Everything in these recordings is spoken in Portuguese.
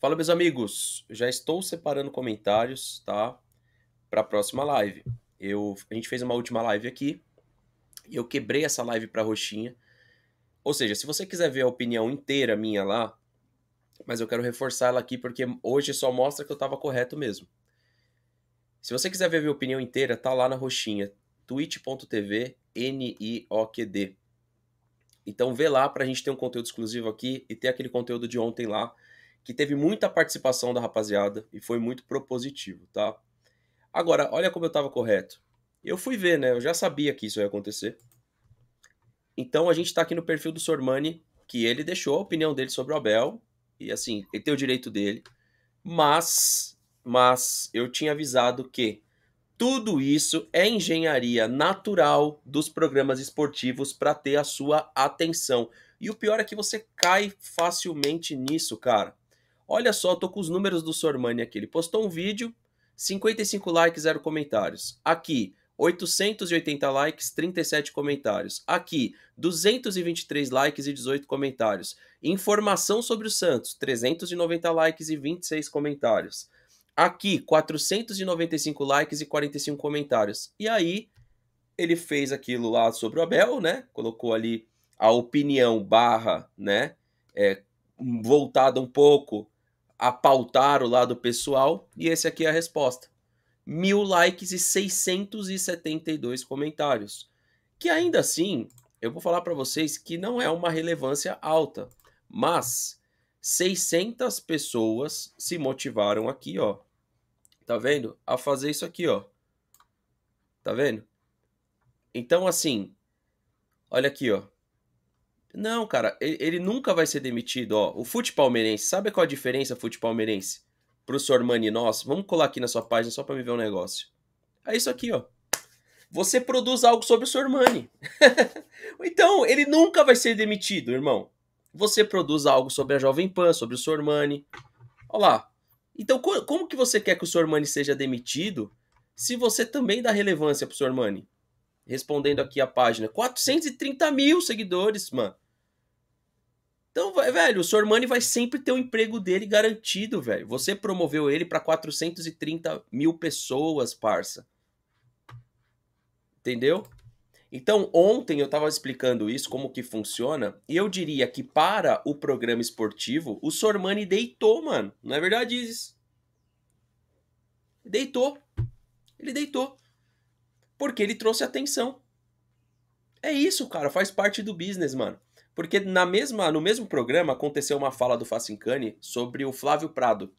Fala, meus amigos. Já estou separando comentários, tá? Para a próxima live. Eu, a gente fez uma última live aqui e eu quebrei essa live para roxinha. Ou seja, se você quiser ver a opinião inteira minha lá, mas eu quero reforçar ela aqui porque hoje só mostra que eu estava correto mesmo. Se você quiser ver a minha opinião inteira, tá lá na roxinha, twitch.tv N-I-O-Q-D. Então vê lá para a gente ter um conteúdo exclusivo aqui e ter aquele conteúdo de ontem lá que teve muita participação da rapaziada e foi muito propositivo, tá? Agora, olha como eu estava correto. Eu fui ver, né? Eu já sabia que isso ia acontecer. Então a gente está aqui no perfil do Sormani, que ele deixou a opinião dele sobre o Abel, e assim, ele tem o direito dele, mas, mas eu tinha avisado que tudo isso é engenharia natural dos programas esportivos para ter a sua atenção. E o pior é que você cai facilmente nisso, cara. Olha só, tô com os números do Sormani aqui. Ele postou um vídeo, 55 likes, zero comentários. Aqui, 880 likes, 37 comentários. Aqui, 223 likes e 18 comentários. Informação sobre o Santos, 390 likes e 26 comentários. Aqui, 495 likes e 45 comentários. E aí, ele fez aquilo lá sobre o Abel, né? Colocou ali a opinião barra, né? É, voltada um pouco a pautar o lado pessoal. E esse aqui é a resposta. Mil likes e 672 comentários. Que ainda assim, eu vou falar para vocês que não é uma relevância alta. Mas 600 pessoas se motivaram aqui, ó. Tá vendo? A fazer isso aqui, ó. Tá vendo? Então, assim, olha aqui, ó. Não, cara, ele, ele, nunca vai ser demitido. Ó, o fute palmeirense, sabe qual a diferença fute palmeirense pro Sormani nosso? Vamos colar aqui na sua página só para me ver um negócio. É isso aqui, ó. Você produz algo sobre o Sormani. então, ele nunca vai ser demitido, irmão. Você produz algo sobre a Jovem Pan, sobre o Sormani. Olha lá. Então, como que você quer que o Sormani seja demitido se você também dá relevância pro Sormani? respondendo aqui a página. 430 mil seguidores, mano. Então, velho, o Sormani vai sempre ter o um emprego dele garantido, velho. Você promoveu ele para 430 mil pessoas, parça. Entendeu? Então, ontem eu estava explicando isso, como que funciona, e eu diria que para o programa esportivo, o Sormani deitou, mano. Não é verdade, Isis? Deitou. Ele deitou. Porque ele trouxe atenção. É isso, cara, faz parte do business, mano. Porque na mesma, no mesmo programa aconteceu uma fala do Facincani sobre o Flávio Prado.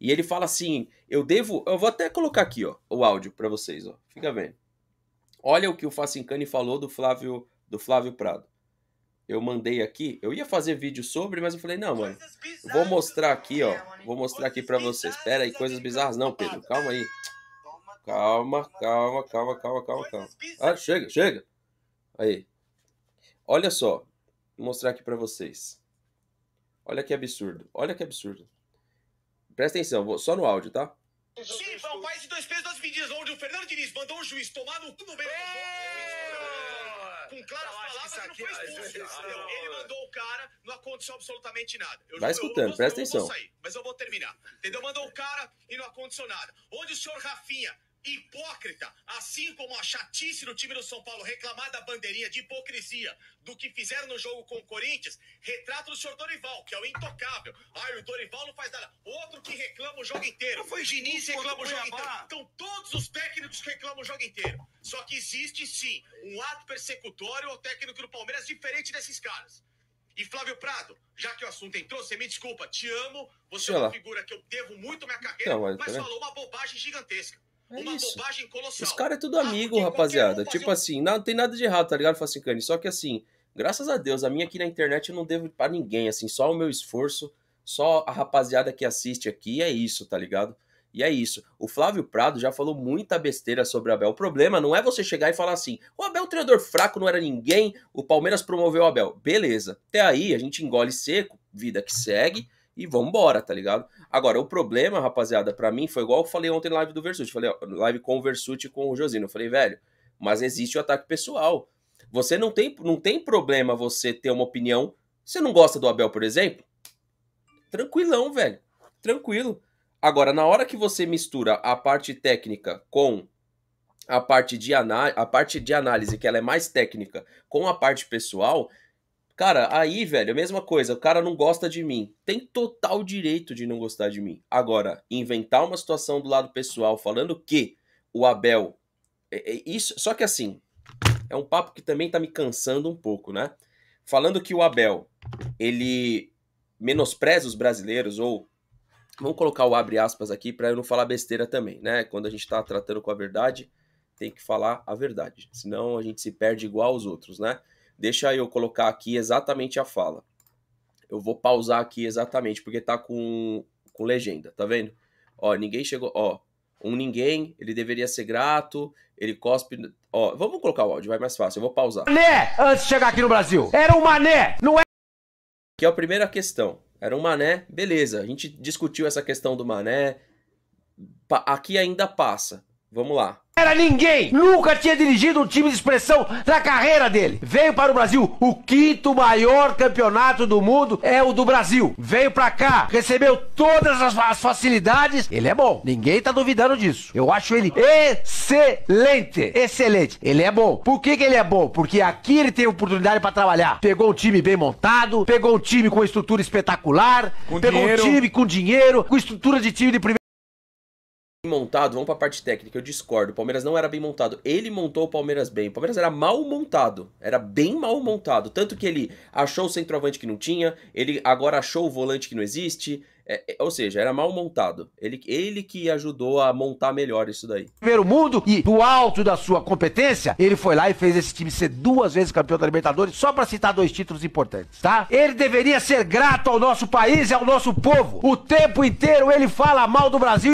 E ele fala assim: "Eu devo, eu vou até colocar aqui, ó, o áudio para vocês, ó. Fica vendo. Olha o que o Facincani falou do Flávio do Flávio Prado. Eu mandei aqui, eu ia fazer vídeo sobre, mas eu falei: "Não, mano. Vou mostrar aqui, ó. Vou mostrar aqui para vocês. Espera aí, coisas bizarras não, Pedro. Calma aí. Calma, calma, calma, calma, calma, calma. Ah, chega, chega. Aí. Olha só. Vou mostrar aqui para vocês. Olha que absurdo. Olha que absurdo. Presta atenção, vou... só no áudio, tá? Sim, vão país de dois pesos, duas medidas, onde o Fernando Diniz mandou o juiz tomar no cu no meio com claras tá palavras aqui, não foi expulso. Não, ele mandou o cara, não aconteceu absolutamente nada. Eu, Vai escutando, eu, eu, presta atenção. Sair, mas eu vou terminar. Entendeu? Mandou o cara e não aconteceu nada. Onde o senhor Rafinha hipócrita, assim como a chatice do time do São Paulo reclamar da bandeirinha de hipocrisia do que fizeram no jogo com o Corinthians, retrata do senhor Dorival, que é o intocável. Ai, o Dorival não faz nada. Outro que reclama o jogo inteiro. Foi o Diniz reclama o jogo inteiro. Então todos os técnicos reclamam o jogo inteiro. Só que existe sim um ato persecutório ao técnico do Palmeiras diferente desses caras. E Flávio Prado, já que o assunto entrou, você me desculpa, te amo, você é uma figura que eu devo muito à minha carreira, mas falou uma bobagem gigantesca. É uma isso. bobagem colossal. Os caras é tudo ah, amigo, ah, rapaziada. Um tipo um... assim, não, tem nada de errado, tá ligado? Fala assim, Cani. Só que assim, graças a Deus, a minha aqui na internet eu não devo para ninguém, assim, só o meu esforço, só a rapaziada que assiste aqui, é isso, tá ligado? E é isso. O Flávio Prado já falou muita besteira sobre o Abel. O problema não é você chegar e falar assim: o Abel é um treinador fraco, não era ninguém, o Palmeiras promoveu o Abel. Beleza. Até aí a gente engole seco, vida que segue e vamos embora, tá ligado? Agora, o problema, rapaziada, para mim foi igual eu falei ontem na live do Versuti, falei, ó, live com o Versuti com o Josino, eu falei, velho, mas existe o ataque pessoal. Você não tem, não tem problema você ter uma opinião. Você não gosta do Abel, por exemplo? Tranquilão, velho. Tranquilo. Agora, na hora que você mistura a parte técnica com a parte de, a parte de análise, que ela é mais técnica, com a parte pessoal, Cara, aí, velho, a mesma coisa, o cara não gosta de mim. Tem total direito de não gostar de mim. Agora, inventar uma situação do lado pessoal falando que o Abel. É, é isso, só que assim, é um papo que também tá me cansando um pouco, né? Falando que o Abel, ele menospreza os brasileiros, ou. Vamos colocar o abre aspas aqui para eu não falar besteira também, né? Quando a gente tá tratando com a verdade, tem que falar a verdade. Senão a gente se perde igual aos outros, né? Deixa eu colocar aqui exatamente a fala. Eu vou pausar aqui exatamente, porque tá com, com legenda, tá vendo? Ó, ninguém chegou. Ó, um ninguém, ele deveria ser grato, ele cospe. Ó, vamos colocar o áudio, vai mais fácil, eu vou pausar. Mané, antes de chegar aqui no Brasil, era um mané, não é? Que é a primeira questão. Era um mané, beleza, a gente discutiu essa questão do mané. aqui ainda passa. Vamos lá era ninguém. Nunca tinha dirigido um time de expressão na carreira dele. Veio para o Brasil. O quinto maior campeonato do mundo é o do Brasil. Veio para cá, recebeu todas as, as, facilidades. Ele é bom. Ninguém tá duvidando disso. Eu acho ele excelente. Excelente. Ele é bom. Por que, que ele é bom? Porque aqui ele teve oportunidade para trabalhar. Pegou um time bem montado, pegou um time com estrutura espetacular, com pegou dinheiro. um time com dinheiro, com estrutura de time de primeira montado, vamos pra parte técnica, eu discordo. O Palmeiras não era bem montado. Ele montou o Palmeiras bem. O Palmeiras era mal montado. Era bem mal montado. Tanto que ele achou o centroavante que não tinha, ele agora achou o volante que não existe. É, é ou seja, era mal montado. Ele, ele que ajudou a montar melhor isso daí. Primeiro mundo e do alto da sua competência, ele foi lá e fez esse time ser duas vezes campeão da Libertadores, só para citar dois títulos importantes, tá? Ele deveria ser grato ao nosso país e ao nosso povo. O tempo inteiro ele fala mal do Brasil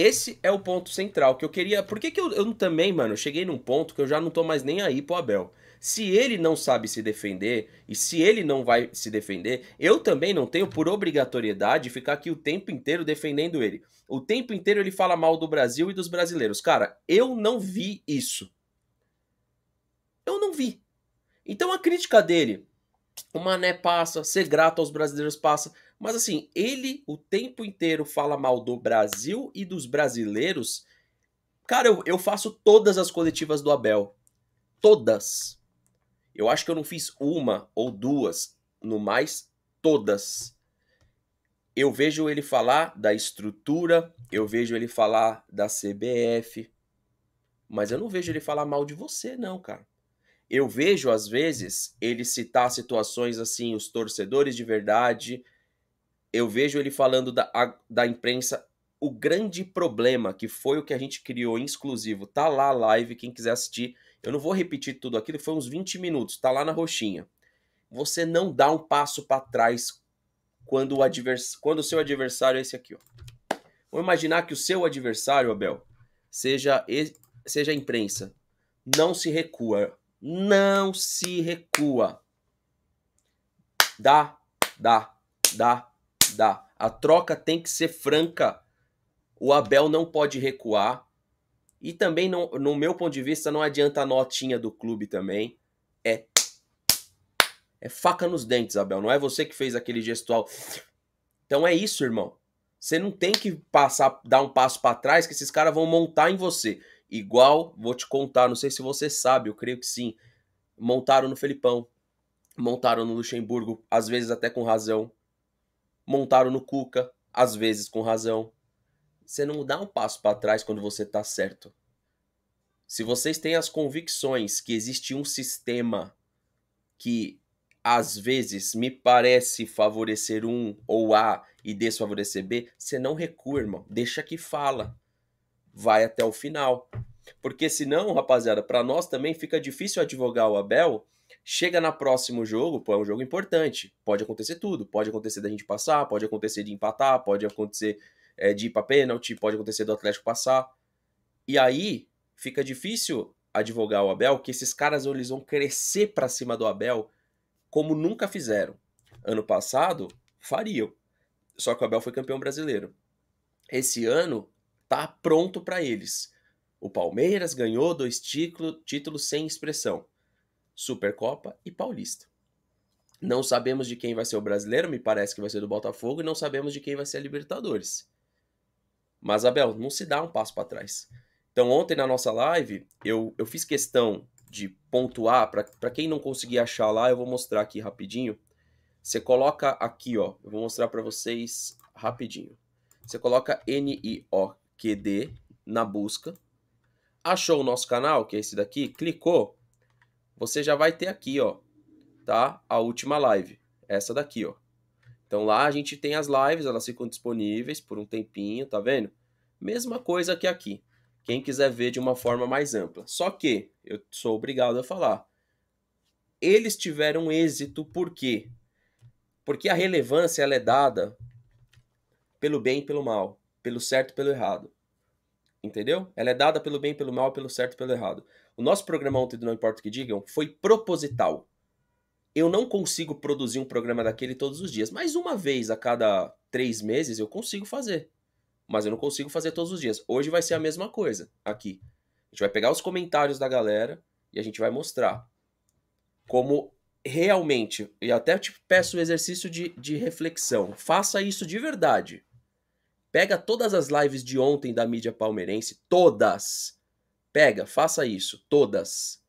esse é o ponto central que eu queria. Por que, que eu, eu também, mano, eu cheguei num ponto que eu já não tô mais nem aí pro Abel. Se ele não sabe se defender e se ele não vai se defender, eu também não tenho por obrigatoriedade ficar aqui o tempo inteiro defendendo ele. O tempo inteiro ele fala mal do Brasil e dos brasileiros. Cara, eu não vi isso. Eu não vi. Então a crítica dele, o Mané passa, ser grato aos brasileiros passa. Mas assim, ele o tempo inteiro fala mal do Brasil e dos brasileiros. Cara, eu, eu faço todas as coletivas do Abel. Todas. Eu acho que eu não fiz uma ou duas, no mais, todas. Eu vejo ele falar da estrutura, eu vejo ele falar da CBF, mas eu não vejo ele falar mal de você, não, cara. Eu vejo, às vezes, ele citar situações assim, os torcedores de verdade, eu vejo ele falando da, a, da imprensa. O grande problema que foi o que a gente criou em exclusivo, tá lá a live, quem quiser assistir. Eu não vou repetir tudo aquilo, foi uns 20 minutos, tá lá na roxinha. Você não dá um passo para trás quando o, advers... quando o seu adversário é esse aqui, ó. Vamos imaginar que o seu adversário, Abel, seja, seja a imprensa. Não se recua. Não se recua. Dá, dá, dá, dá. A troca tem que ser franca. O Abel não pode recuar. E também, não, no meu ponto de vista, não adianta a notinha do clube também. É. É faca nos dentes, Abel. Não é você que fez aquele gestual. Então é isso, irmão. Você não tem que passar, dar um passo para trás que esses caras vão montar em você. Igual, vou te contar, não sei se você sabe, eu creio que sim. Montaram no Felipão, montaram no Luxemburgo, às vezes até com razão montaram no Cuca, às vezes com razão. Você não dá um passo para trás quando você está certo. Se vocês têm as convicções que existe um sistema que às vezes me parece favorecer um ou A e desfavorecer B, você não recua, irmão. Deixa que fala. Vai até o final. Porque senão, rapaziada, para nós também fica difícil advogar o Abel Chega no próximo jogo, pô, é um jogo importante. Pode acontecer tudo. Pode acontecer da gente passar, pode acontecer de empatar, pode acontecer é, de ir pra pênalti, pode acontecer do Atlético passar. E aí fica difícil advogar o Abel, que esses caras eles vão crescer para cima do Abel como nunca fizeram. Ano passado, fariam. Só que o Abel foi campeão brasileiro. Esse ano tá pronto para eles. O Palmeiras ganhou dois títulos título sem expressão. Supercopa e Paulista. Não sabemos de quem vai ser o brasileiro, me parece que vai ser do Botafogo, e não sabemos de quem vai ser a Libertadores. Mas, Abel, não se dá um passo para trás. Então, ontem na nossa live, eu, eu fiz questão de pontuar, para quem não conseguir achar lá, eu vou mostrar aqui rapidinho. Você coloca aqui, ó, eu vou mostrar para vocês rapidinho. Você coloca N-I-O-Q-D na busca, achou o nosso canal, que é esse daqui, clicou, você já vai ter aqui, ó, tá? A última live, essa daqui, ó. Então lá a gente tem as lives, elas ficam disponíveis por um tempinho, tá vendo? Mesma coisa que aqui. Quem quiser ver de uma forma mais ampla. Só que eu sou obrigado a falar. Eles tiveram êxito por quê? Porque a relevância ela é dada pelo bem e pelo mal, pelo certo e pelo errado. Entendeu? Ela é dada pelo bem, pelo mal, pelo certo, pelo errado. O nosso programa ontem do Não Importa o que Digam foi proposital. Eu não consigo produzir um programa daquele todos os dias, mas uma vez a cada três meses eu consigo fazer. Mas eu não consigo fazer todos os dias. Hoje vai ser a mesma coisa aqui. A gente vai pegar os comentários da galera e a gente vai mostrar como realmente, e até te peço o exercício de, de reflexão, faça isso de verdade. Pega todas as lives de ontem da mídia palmeirense, todas. Pega, faça isso, todas.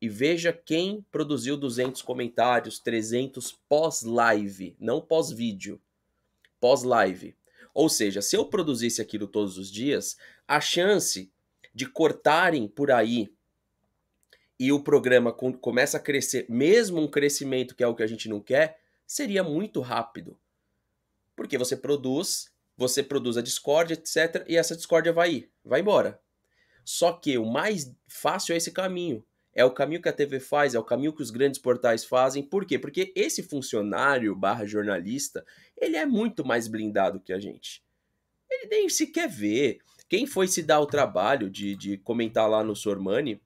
E veja quem produziu 200 comentários, 300 pós-live, não pós-vídeo. Pós-live. Ou seja, se eu produzisse aquilo todos os dias, a chance de cortarem por aí e o programa com, começa a crescer, mesmo um crescimento que é o que a gente não quer, seria muito rápido. Porque você produz você produz a discórdia, etc. E essa discórdia vai ir, vai embora. Só que o mais fácil é esse caminho. É o caminho que a TV faz, é o caminho que os grandes portais fazem. Por quê? Porque esse funcionário barra jornalista, ele é muito mais blindado que a gente. Ele nem sequer vê. Quem foi se dar o trabalho de, de comentar lá no Sormani,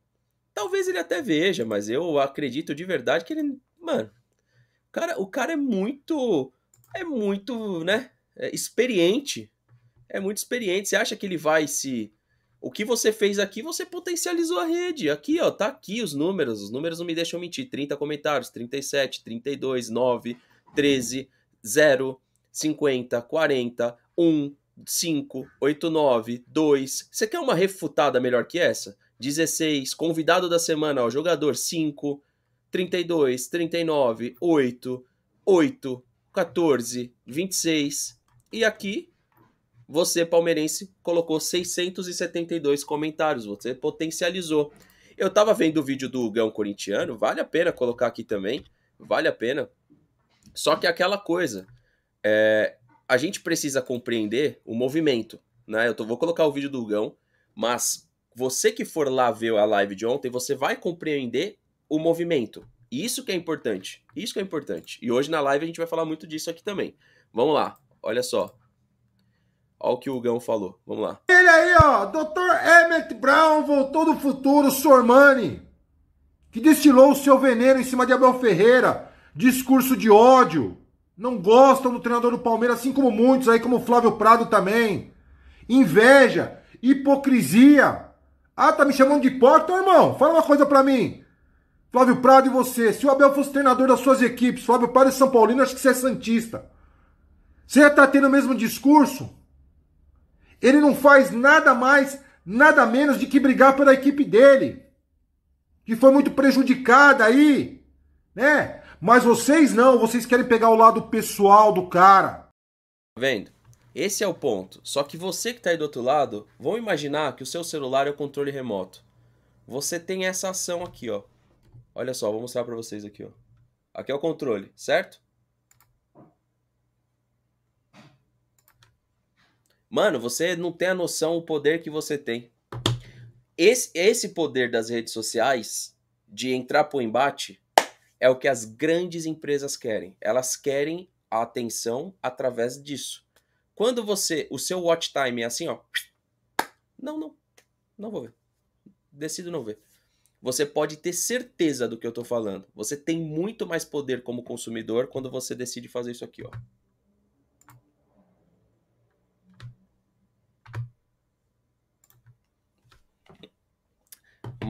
talvez ele até veja, mas eu acredito de verdade que ele. Mano, cara, o cara é muito. É muito, né? é, experiente. É muito experiente. Você acha que ele vai se. O que você fez aqui, você potencializou a rede. Aqui, ó, tá aqui os números. Os números não me deixam mentir. 30 comentários, 37, 32, 9, 13, 0, 50, 40, 1, 5, 8, 9, 2. Você quer uma refutada melhor que essa? 16, convidado da semana, ó, jogador 5, 32, 39, 8, 8, 14, 26, e aqui, você palmeirense colocou 672 comentários, você potencializou. Eu tava vendo o vídeo do Hugão corintiano, vale a pena colocar aqui também, vale a pena. Só que é aquela coisa, é, a gente precisa compreender o movimento, né? Eu tô, vou colocar o vídeo do Hugão, mas você que for lá ver a live de ontem, você vai compreender o movimento. Isso que é importante, isso que é importante. E hoje na live a gente vai falar muito disso aqui também. Vamos lá, Olha só. Olha o que o Gão falou. Vamos lá. Ele aí, ó. Dr. Emmett Brown voltou do futuro, Sormani. Que destilou o seu veneno em cima de Abel Ferreira. Discurso de ódio. Não gostam do treinador do Palmeiras, assim como muitos aí, como Flávio Prado também. Inveja. Hipocrisia. Ah, tá me chamando de porta, irmão? Fala uma coisa pra mim. Flávio Prado e você. Se o Abel fosse treinador das suas equipes, Flávio Prado e São Paulino, acho que você é Santista. Você está tendo o mesmo discurso? Ele não faz nada mais, nada menos de que brigar pela equipe dele, que foi muito prejudicada aí, né? Mas vocês não, vocês querem pegar o lado pessoal do cara. Tá vendo? Esse é o ponto. Só que você que está aí do outro lado, vão imaginar que o seu celular é o controle remoto. Você tem essa ação aqui, ó. Olha só, vou mostrar para vocês aqui, ó. Aqui é o controle, certo? Mano, você não tem a noção o poder que você tem. Esse, esse poder das redes sociais de entrar pro embate é o que as grandes empresas querem. Elas querem a atenção através disso. Quando você, o seu watch time é assim, ó, não, não, não vou ver. Decido não ver. Você pode ter certeza do que eu tô falando. Você tem muito mais poder como consumidor quando você decide fazer isso aqui, ó.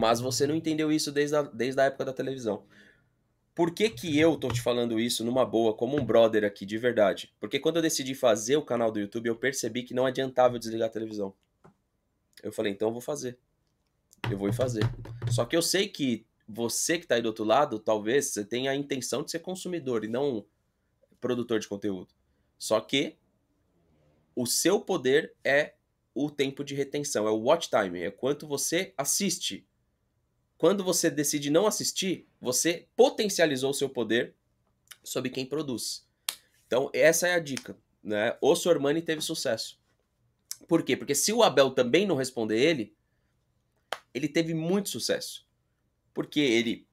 Mas você não entendeu isso desde a, desde a época da televisão. Por que, que eu tô te falando isso numa boa, como um brother aqui, de verdade? Porque quando eu decidi fazer o canal do YouTube, eu percebi que não adiantava eu desligar a televisão. Eu falei, então eu vou fazer. Eu vou fazer. Só que eu sei que você que tá aí do outro lado, talvez você tenha a intenção de ser consumidor e não produtor de conteúdo. Só que o seu poder é o tempo de retenção, é o watch time, é quanto você assiste quando você decide não assistir, você potencializou o seu poder sobre quem produz. Então, essa é a dica. Né? O Sormani teve sucesso. Por quê? Porque se o Abel também não responder ele, ele teve muito sucesso. Porque ele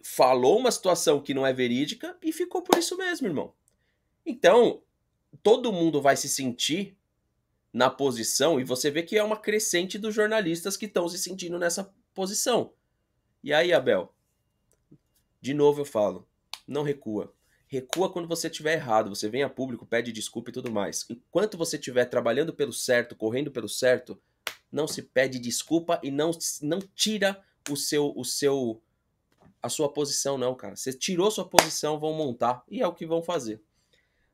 falou uma situação que não é verídica e ficou por isso mesmo, irmão. Então, todo mundo vai se sentir na posição e você vê que é uma crescente dos jornalistas que estão se sentindo nessa posição. E aí, Abel? De novo eu falo, não recua. Recua quando você estiver errado, você vem a público, pede desculpa e tudo mais. Enquanto você estiver trabalhando pelo certo, correndo pelo certo, não se pede desculpa e não, não tira o seu o seu a sua posição não, cara. Você tirou sua posição, vão montar e é o que vão fazer.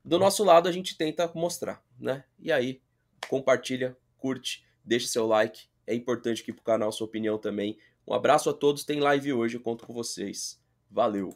Do nosso lado a gente tenta mostrar, né? E aí compartilha, curte, deixa seu like. É importante aqui pro canal sua opinião também. Um abraço a todos, tem live hoje, eu conto com vocês. Valeu!